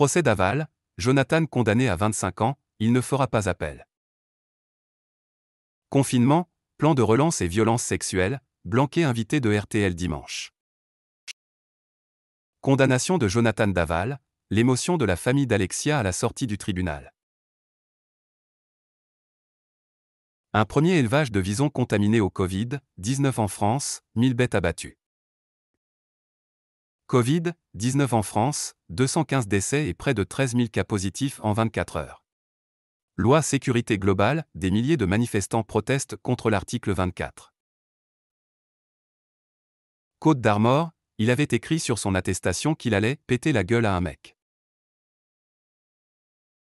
Procès d'aval, Jonathan condamné à 25 ans, il ne fera pas appel. Confinement, plan de relance et violence sexuelle, Blanquet invité de RTL dimanche. Condamnation de Jonathan Daval, l'émotion de la famille d'Alexia à la sortie du tribunal. Un premier élevage de visons contaminés au Covid-19 en France, 1000 bêtes abattues. Covid-19 en France, 215 décès et près de 13 000 cas positifs en 24 heures. Loi Sécurité globale, des milliers de manifestants protestent contre l'article 24. Côte d'Armor, il avait écrit sur son attestation qu'il allait péter la gueule à un mec.